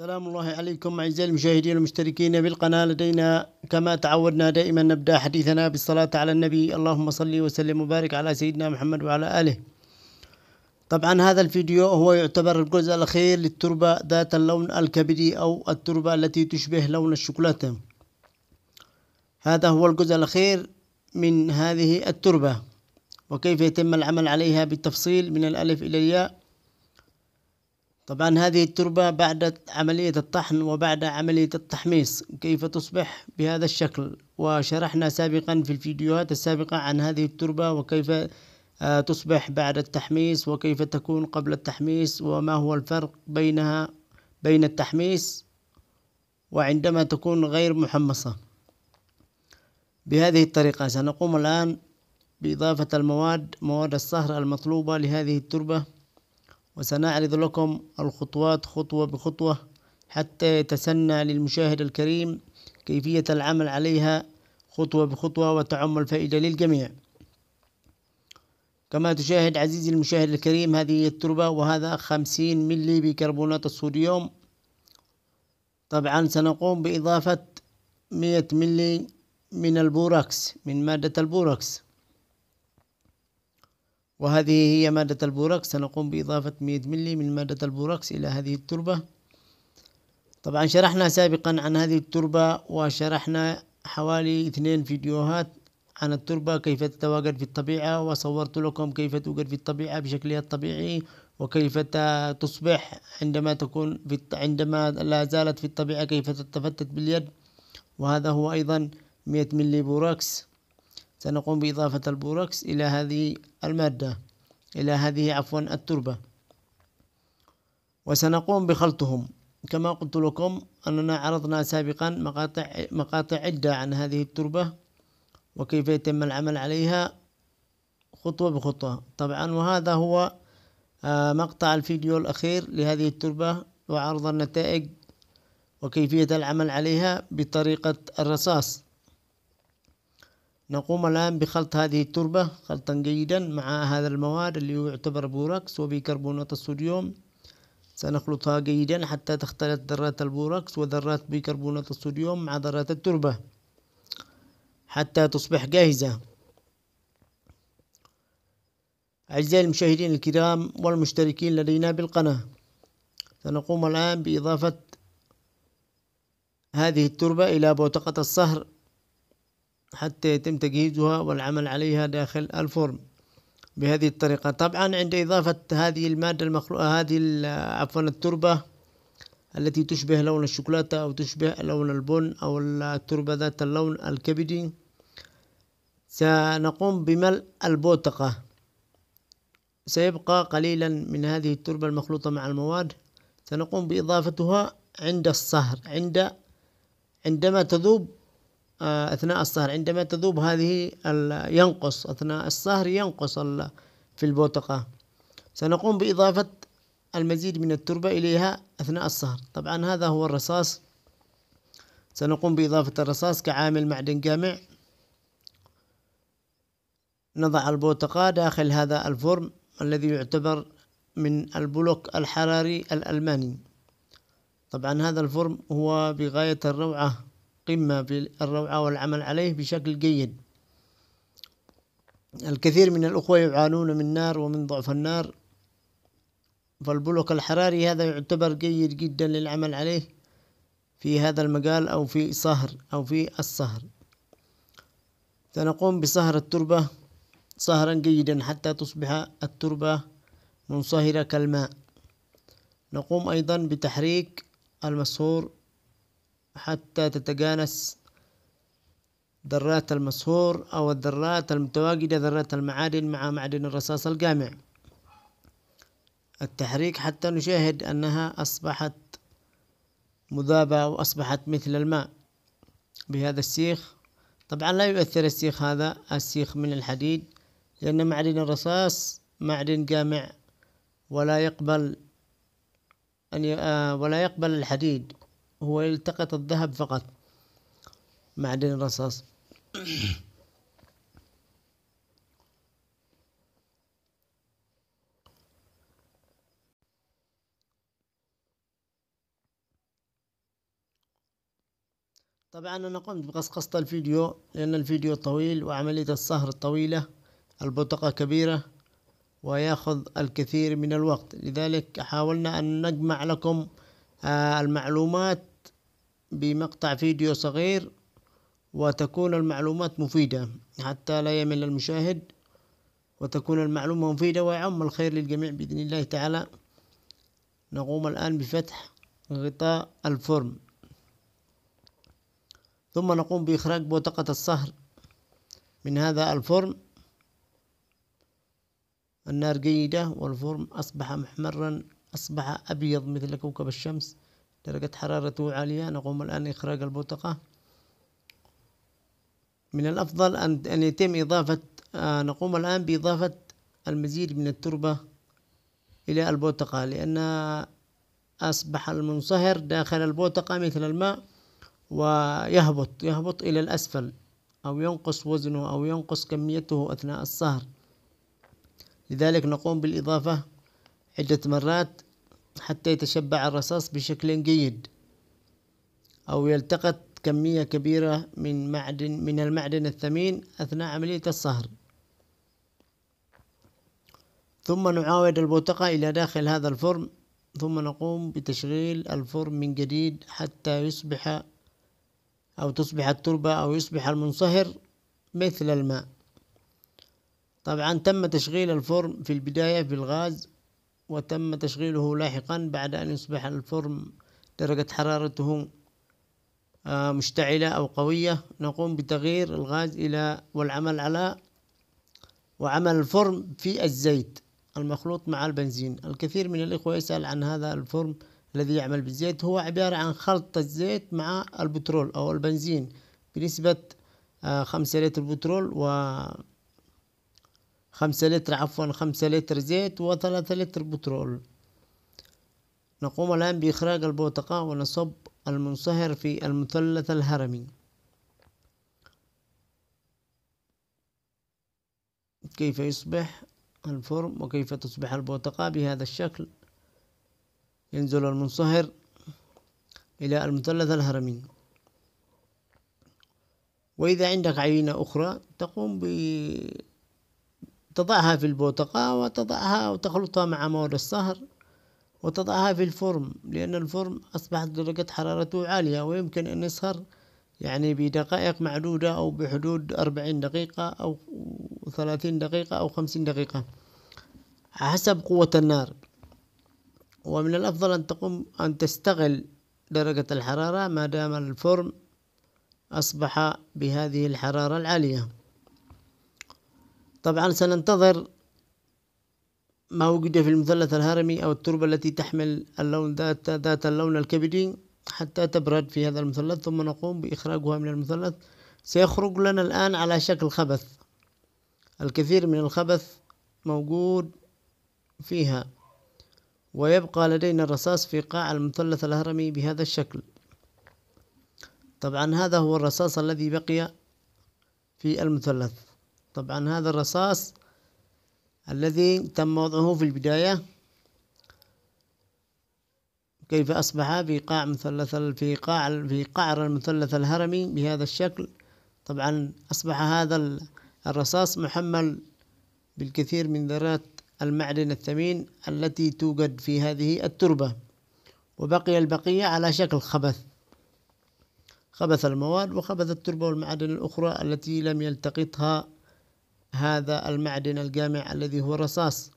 السلام الله عليكم أعزائي المشاهدين المشتركين بالقناة لدينا كما تعودنا دائما نبدأ حديثنا بالصلاة على النبي اللهم صل وسلم وبارك على سيدنا محمد وعلى آله طبعا هذا الفيديو هو يعتبر الجزء الأخير للتربة ذات اللون الكبدي أو التربة التي تشبه لون الشوكولاتة هذا هو الجزء الأخير من هذه التربة وكيف يتم العمل عليها بالتفصيل من الألف إلى الياء طبعا هذه التربة بعد عملية الطحن وبعد عملية التحميص كيف تصبح بهذا الشكل وشرحنا سابقا في الفيديوهات السابقة عن هذه التربة وكيف آه، تصبح بعد التحميص وكيف تكون قبل التحميص وما هو الفرق بينها بين التحميص وعندما تكون غير محمصة بهذه الطريقة سنقوم الآن بإضافة المواد مواد الصهر المطلوبة لهذه التربة وسنعرض لكم الخطوات خطوة بخطوة حتى يتسنى للمشاهد الكريم كيفية العمل عليها خطوة بخطوة وتعم الفائدة للجميع كما تشاهد عزيزي المشاهد الكريم هذه التربة وهذا خمسين ملي بيكربونات الصوديوم طبعا سنقوم بإضافة مية ملي من البوراكس من مادة البوراكس وهذه هي مادة البوراكس سنقوم بإضافة 100 ملي من مادة البوراكس إلى هذه التربة طبعا شرحنا سابقا عن هذه التربة وشرحنا حوالي اثنين فيديوهات عن التربة كيف تتواجد في الطبيعة وصورت لكم كيف توجد في الطبيعة بشكلها الطبيعي وكيف تصبح عندما تكون في عندما لا زالت في الطبيعة كيف تتفتت باليد وهذا هو أيضا 100 ملي بوراكس سنقوم بإضافة البوركس إلى هذه المادة إلى هذه عفوا التربة وسنقوم بخلطهم كما قلت لكم أننا عرضنا سابقا مقاطع, مقاطع عدة عن هذه التربة وكيف يتم العمل عليها خطوة بخطوة طبعا وهذا هو آه، مقطع الفيديو الأخير لهذه التربة وعرض النتائج وكيفية العمل عليها بطريقة الرصاص نقوم الآن بخلط هذه التربة خلطا جيدا مع هذا المواد اللي هو يعتبر بوراكس وبيكربونات الصوديوم سنخلطها جيدا حتى تختلط ذرات البوراكس وذرات بيكربونات الصوديوم مع ذرات التربة حتى تصبح جاهزة أعزائي المشاهدين الكرام والمشتركين لدينا بالقناة سنقوم الآن بإضافة هذه التربة إلى بوتقة الصهر حتى يتم تجهيزها والعمل عليها داخل الفرن بهذه الطريقة طبعا عند إضافة هذه المادة المخلوقة هذه عفوا التربة التي تشبه لون الشوكولاتة أو تشبه لون البن أو التربة ذات اللون الكبدي سنقوم بملء البوتقة سيبقى قليلا من هذه التربة المخلوطة مع المواد سنقوم بإضافتها عند الصهر عند عندما تذوب آه، أثناء الصهر عندما تذوب هذه ينقص أثناء الصهر ينقص في البوتقة سنقوم بإضافة المزيد من التربة إليها أثناء الصهر طبعا هذا هو الرصاص سنقوم بإضافة الرصاص كعامل معدن جامع نضع البوتقة داخل هذا الفرن الذي يعتبر من البلوك الحراري الألماني طبعا هذا الفرن هو بغاية الروعة قمة في الروعة والعمل عليه بشكل جيد الكثير من الأخوة يعانون من نار ومن ضعف النار فالبلوك الحراري هذا يعتبر جيد جدا للعمل عليه في هذا المجال أو في صهر أو في الصهر سنقوم بصهر التربة صهرا جيدا حتى تصبح التربة منصهرة كالماء نقوم أيضا بتحريك المسهور حتى تتجانس ذرات المصهور أو الذرات المتواجدة ذرات المعادن مع معدن الرصاص الجامع التحريك حتى نشاهد أنها أصبحت مذابة وأصبحت مثل الماء بهذا السيخ طبعا لا يؤثر السيخ هذا السيخ من الحديد لأن معدن الرصاص معدن جامع ولا يقبل أن ي... آه، ولا يقبل الحديد هو يلتقط الذهب فقط معدن الرصاص طبعا أنا قمت بقصقصة الفيديو لأن الفيديو طويل وعملية الصهر طويلة البطاقة كبيرة ويأخذ الكثير من الوقت لذلك حاولنا أن نجمع لكم آه، المعلومات بمقطع فيديو صغير وتكون المعلومات مفيدة حتى لا يمل المشاهد وتكون المعلومة مفيدة ويعم الخير للجميع بإذن الله تعالى نقوم الآن بفتح غطاء الفرن ثم نقوم بإخراج بوتقة الصهر من هذا الفرن النار جيدة والفرن أصبح محمرا أصبح أبيض مثل كوكب الشمس درجة حرارته عالية نقوم الآن إخراج البوتقة من الأفضل أن يتم إضافة آه، نقوم الآن بإضافة المزيد من التربة إلى البوتقة لأن أصبح المنصهر داخل البوتقة مثل الماء ويهبط يهبط إلى الأسفل أو ينقص وزنه أو ينقص كميته أثناء الصهر لذلك نقوم بالإضافة عدة مرات حتى يتشبع الرصاص بشكل جيد أو يلتقط كمية كبيرة من معدن من المعدن الثمين أثناء عملية الصهر ثم نعاود البوتقة إلى داخل هذا الفرن ثم نقوم بتشغيل الفرن من جديد حتى يصبح أو تصبح التربة أو يصبح المنصهر مثل الماء طبعا تم تشغيل الفرن في البداية بالغاز وتم تشغيله لاحقا بعد أن يصبح الفرن درجة حرارته آه، مشتعلة أو قوية نقوم بتغيير الغاز إلى والعمل على وعمل الفرن في الزيت المخلوط مع البنزين الكثير من الإخوة يسأل عن هذا الفرن الذي يعمل بالزيت هو عبارة عن خلط الزيت مع البترول أو البنزين بنسبة آه، خمسة لتر بترول و خمسة لتر عفوا خمسة لتر زيت وثلاثة لتر بترول نقوم الآن بإخراج البوتقة ونصب المنصهر في المثلث الهرمي كيف يصبح الفرم وكيف تصبح البوتقة بهذا الشكل ينزل المنصهر إلى المثلث الهرمي وإذا عندك عينة أخرى تقوم ب تضعها في البوتقة وتضعها وتخلطها مع مواد الصهر وتضعها في الفرن لأن الفرن أصبحت درجة حرارته عالية ويمكن أن يسهر يعني بدقائق معدودة أو بحدود أربعين دقيقة أو ثلاثين دقيقة أو خمسين دقيقة حسب قوة النار ومن الأفضل أن تقوم أن تستغل درجة الحرارة ما دام الفرن أصبح بهذه الحرارة العالية طبعا سننتظر ما وجد في المثلث الهرمي أو التربة التي تحمل اللون ذات ذات اللون الكبدي حتى تبرد في هذا المثلث ثم نقوم بإخراجها من المثلث سيخرج لنا الآن على شكل خبث الكثير من الخبث موجود فيها ويبقى لدينا الرصاص في قاع المثلث الهرمي بهذا الشكل طبعا هذا هو الرصاص الذي بقي في المثلث طبعا هذا الرصاص الذي تم وضعه في البداية كيف أصبح في قاع مثلث في قاع في قعر المثلث الهرمي بهذا الشكل طبعا أصبح هذا الرصاص محمل بالكثير من ذرات المعدن الثمين التي توجد في هذه التربة وبقي البقية على شكل خبث خبث المواد وخبث التربة والمعادن الأخرى التي لم يلتقطها هذا المعدن الجامع الذي هو الرصاص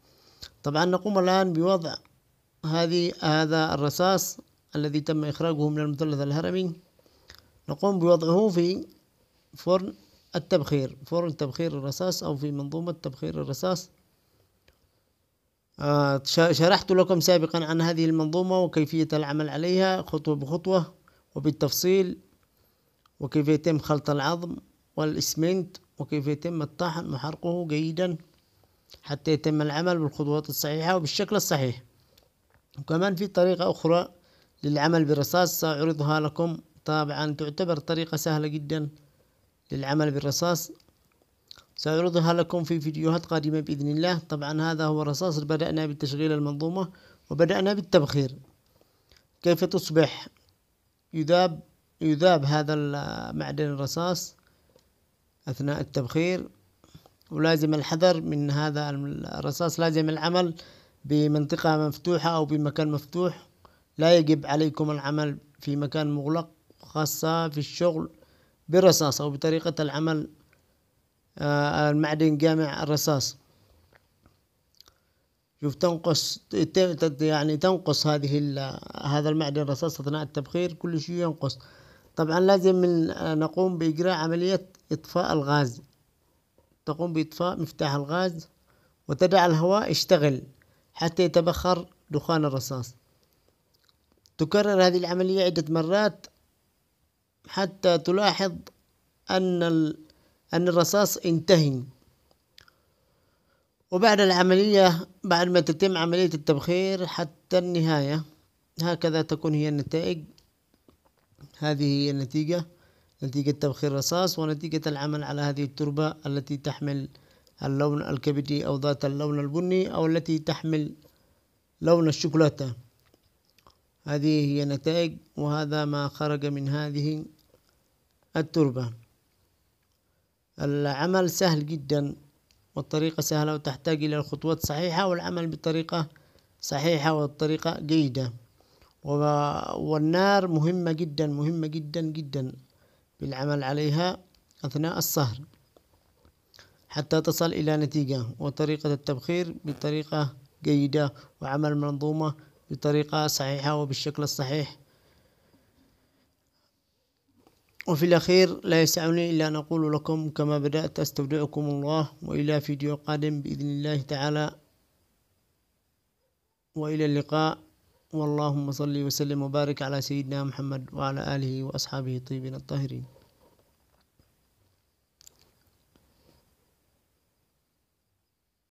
طبعا نقوم الآن بوضع هذه هذا الرصاص الذي تم إخراجه من المثلث الهرمي نقوم بوضعه في فرن التبخير فرن تبخير الرصاص أو في منظومة تبخير الرصاص آه شرحت لكم سابقا عن هذه المنظومة وكيفية العمل عليها خطوة بخطوة وبالتفصيل وكيف يتم خلط العظم والإسمنت وكيف يتم الطحن وحرقه جيدا حتى يتم العمل بالخطوات الصحيحة وبالشكل الصحيح وكمان في طريقة أخرى للعمل بالرصاص سأعرضها لكم طبعا تعتبر طريقة سهلة جدا للعمل بالرصاص سأعرضها لكم في فيديوهات قادمة بإذن الله طبعا هذا هو الرصاص بدأنا بتشغيل المنظومة وبدأنا بالتبخير كيف تصبح يذاب يذاب هذا معدن الرصاص أثناء التبخير ولازم الحذر من هذا الرصاص لازم العمل بمنطقة مفتوحة أو بمكان مفتوح لا يجب عليكم العمل في مكان مغلق خاصة في الشغل بالرصاص أو بطريقة العمل آه، المعدن جامع الرصاص شوف تنقص يعني تنقص هذه هذا المعدن الرصاص أثناء التبخير كل شيء ينقص طبعا لازم آه، نقوم بإجراء عملية إطفاء الغاز تقوم بإطفاء مفتاح الغاز وتدع الهواء يشتغل حتى يتبخر دخان الرصاص تكرر هذه العملية عدة مرات حتى تلاحظ أن أن الرصاص انتهي وبعد العملية بعد ما تتم عملية التبخير حتى النهاية هكذا تكون هي النتائج هذه هي النتيجة نتيجة تبخير الرصاص ونتيجة العمل على هذه التربة التي تحمل اللون الكبدي أو ذات اللون البني أو التي تحمل لون الشوكولاتة هذه هي نتائج وهذا ما خرج من هذه التربة العمل سهل جدا والطريقة سهلة وتحتاج إلى الخطوات الصحيحة والعمل بطريقة صحيحة والطريقة جيدة والنار مهمة جدا مهمة جدا جدا بالعمل عليها أثناء السهر حتى تصل إلى نتيجة وطريقة التبخير بطريقة جيدة وعمل المنظومة بطريقة صحيحة وبالشكل الصحيح وفي الأخير لا يسعني إلا أن أقول لكم كما بدأت أستودعكم الله وإلى فيديو قادم بإذن الله تعالى وإلى اللقاء واللهم صل وسلم وبارك على سيدنا محمد وعلى آله وأصحابه الطيبين الطاهرين